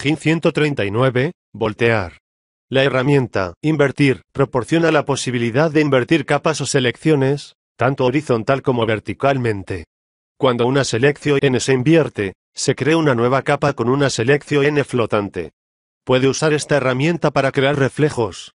GIN 139, voltear. La herramienta Invertir proporciona la posibilidad de invertir capas o selecciones, tanto horizontal como verticalmente. Cuando una selección N se invierte, se crea una nueva capa con una selección N flotante. Puede usar esta herramienta para crear reflejos.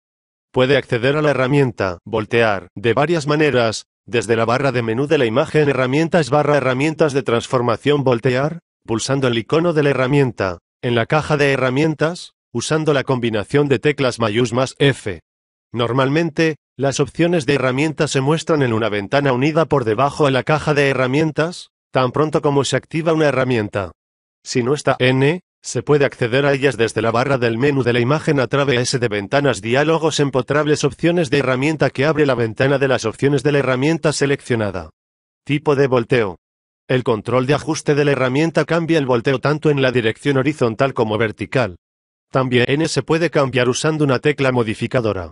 Puede acceder a la herramienta Voltear de varias maneras, desde la barra de menú de la imagen Herramientas barra Herramientas de transformación Voltear, pulsando el icono de la herramienta en la caja de herramientas, usando la combinación de teclas mayús F. Normalmente, las opciones de herramientas se muestran en una ventana unida por debajo a la caja de herramientas, tan pronto como se activa una herramienta. Si no está N, se puede acceder a ellas desde la barra del menú de la imagen a través de ventanas diálogos empotrables opciones de herramienta que abre la ventana de las opciones de la herramienta seleccionada. Tipo de volteo. El control de ajuste de la herramienta cambia el volteo tanto en la dirección horizontal como vertical. También se puede cambiar usando una tecla modificadora.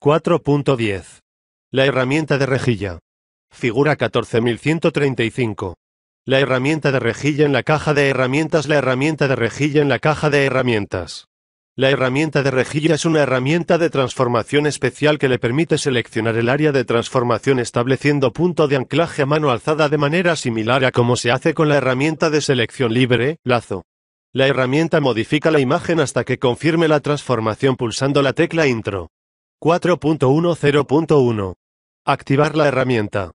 4.10. La herramienta de rejilla. Figura 14135. La herramienta de rejilla en la caja de herramientas. La herramienta de rejilla en la caja de herramientas. La herramienta de rejilla es una herramienta de transformación especial que le permite seleccionar el área de transformación estableciendo punto de anclaje a mano alzada de manera similar a como se hace con la herramienta de selección libre, lazo. La herramienta modifica la imagen hasta que confirme la transformación pulsando la tecla intro. 4.10.1. Activar la herramienta.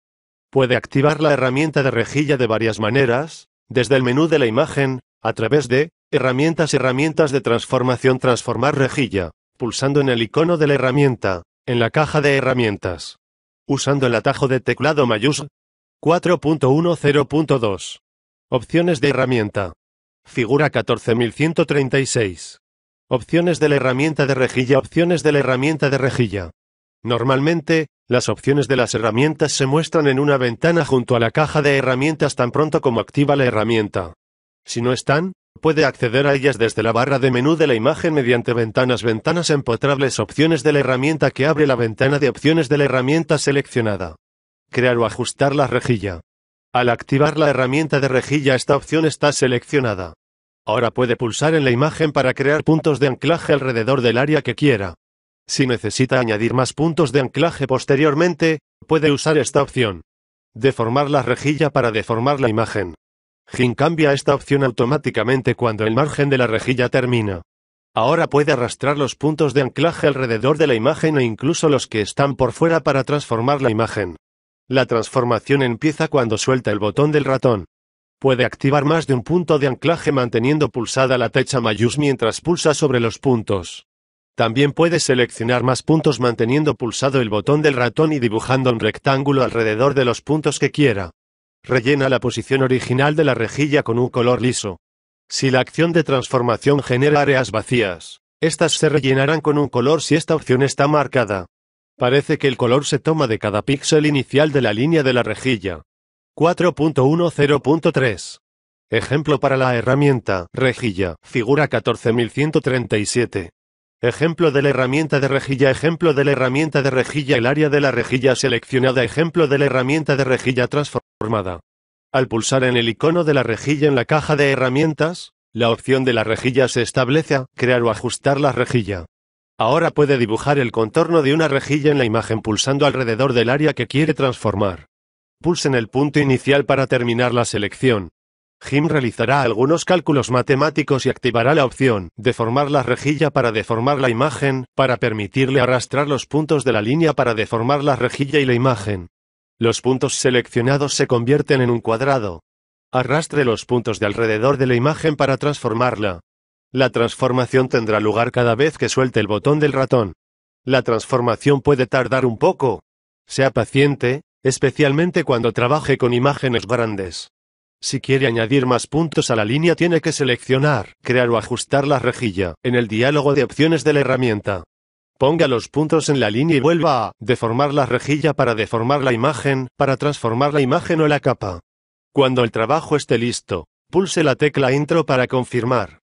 Puede activar la herramienta de rejilla de varias maneras, desde el menú de la imagen, a través de Herramientas Herramientas de transformación Transformar rejilla, pulsando en el icono de la herramienta, en la caja de herramientas. Usando el atajo de teclado mayús 4.10.2. Opciones de herramienta. Figura 14136. Opciones de la herramienta de rejilla Opciones de la herramienta de rejilla. Normalmente, las opciones de las herramientas se muestran en una ventana junto a la caja de herramientas tan pronto como activa la herramienta. Si no están, puede acceder a ellas desde la barra de menú de la imagen mediante ventanas ventanas empotrables opciones de la herramienta que abre la ventana de opciones de la herramienta seleccionada. Crear o ajustar la rejilla. Al activar la herramienta de rejilla esta opción está seleccionada. Ahora puede pulsar en la imagen para crear puntos de anclaje alrededor del área que quiera. Si necesita añadir más puntos de anclaje posteriormente, puede usar esta opción. Deformar la rejilla para deformar la imagen. Gin cambia esta opción automáticamente cuando el margen de la rejilla termina. Ahora puede arrastrar los puntos de anclaje alrededor de la imagen o incluso los que están por fuera para transformar la imagen. La transformación empieza cuando suelta el botón del ratón. Puede activar más de un punto de anclaje manteniendo pulsada la techa Mayús mientras pulsa sobre los puntos. También puede seleccionar más puntos manteniendo pulsado el botón del ratón y dibujando un rectángulo alrededor de los puntos que quiera. Rellena la posición original de la rejilla con un color liso. Si la acción de transformación genera áreas vacías, estas se rellenarán con un color si esta opción está marcada. Parece que el color se toma de cada píxel inicial de la línea de la rejilla. 4.10.3. Ejemplo para la herramienta, rejilla, figura 14137. Ejemplo de la herramienta de rejilla, ejemplo de la herramienta de rejilla, el área de la rejilla seleccionada, ejemplo de la herramienta de rejilla transformada. Al pulsar en el icono de la rejilla en la caja de herramientas, la opción de la rejilla se establece a crear o ajustar la rejilla. Ahora puede dibujar el contorno de una rejilla en la imagen pulsando alrededor del área que quiere transformar. Pulsen el punto inicial para terminar la selección. Jim realizará algunos cálculos matemáticos y activará la opción Deformar la rejilla para deformar la imagen, para permitirle arrastrar los puntos de la línea para deformar la rejilla y la imagen. Los puntos seleccionados se convierten en un cuadrado. Arrastre los puntos de alrededor de la imagen para transformarla. La transformación tendrá lugar cada vez que suelte el botón del ratón. La transformación puede tardar un poco. Sea paciente, especialmente cuando trabaje con imágenes grandes. Si quiere añadir más puntos a la línea tiene que seleccionar, crear o ajustar la rejilla, en el diálogo de opciones de la herramienta. Ponga los puntos en la línea y vuelva a deformar la rejilla para deformar la imagen, para transformar la imagen o la capa. Cuando el trabajo esté listo, pulse la tecla Intro para confirmar.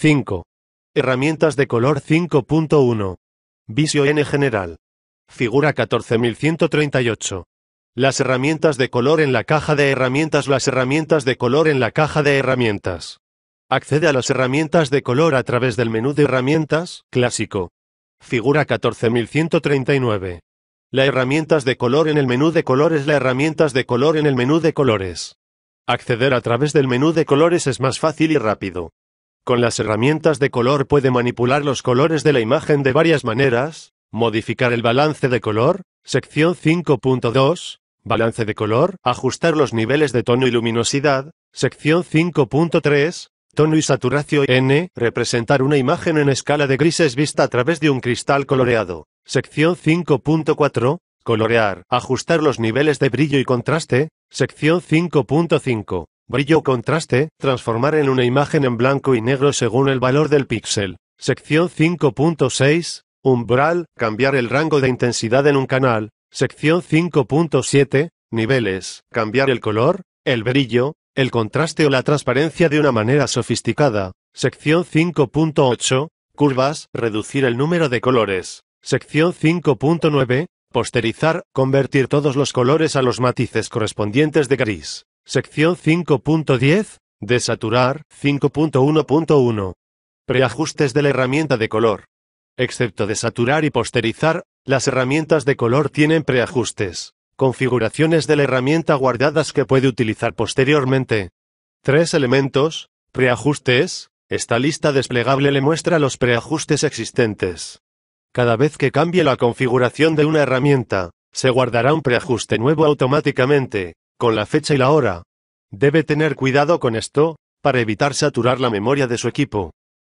5. Herramientas de color 5.1. Visio N general. Figura 14138. Las herramientas de color en la caja de herramientas. Las herramientas de color en la caja de herramientas. Accede a las herramientas de color a través del menú de herramientas, clásico. Figura 14139. Las herramientas de color en el menú de colores. Las herramientas de color en el menú de colores. Acceder a través del menú de colores es más fácil y rápido. Con las herramientas de color puede manipular los colores de la imagen de varias maneras, modificar el balance de color, sección 5.2, balance de color, ajustar los niveles de tono y luminosidad, sección 5.3, tono y saturación N, representar una imagen en escala de grises vista a través de un cristal coloreado, sección 5.4, colorear, ajustar los niveles de brillo y contraste, sección 5.5, Brillo contraste, transformar en una imagen en blanco y negro según el valor del píxel. Sección 5.6, umbral, cambiar el rango de intensidad en un canal. Sección 5.7, niveles, cambiar el color, el brillo, el contraste o la transparencia de una manera sofisticada. Sección 5.8, curvas, reducir el número de colores. Sección 5.9, posterizar, convertir todos los colores a los matices correspondientes de gris. Sección 5.10, Desaturar, 5.1.1. Preajustes de la herramienta de color. Excepto desaturar y posterizar, las herramientas de color tienen preajustes, configuraciones de la herramienta guardadas que puede utilizar posteriormente. Tres elementos, preajustes, esta lista desplegable le muestra los preajustes existentes. Cada vez que cambie la configuración de una herramienta, se guardará un preajuste nuevo automáticamente, con la fecha y la hora. Debe tener cuidado con esto, para evitar saturar la memoria de su equipo.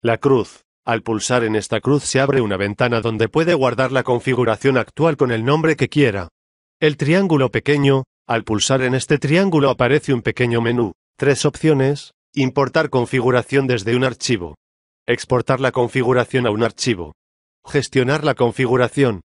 La cruz. Al pulsar en esta cruz se abre una ventana donde puede guardar la configuración actual con el nombre que quiera. El triángulo pequeño, al pulsar en este triángulo aparece un pequeño menú, tres opciones, importar configuración desde un archivo, exportar la configuración a un archivo, gestionar la configuración,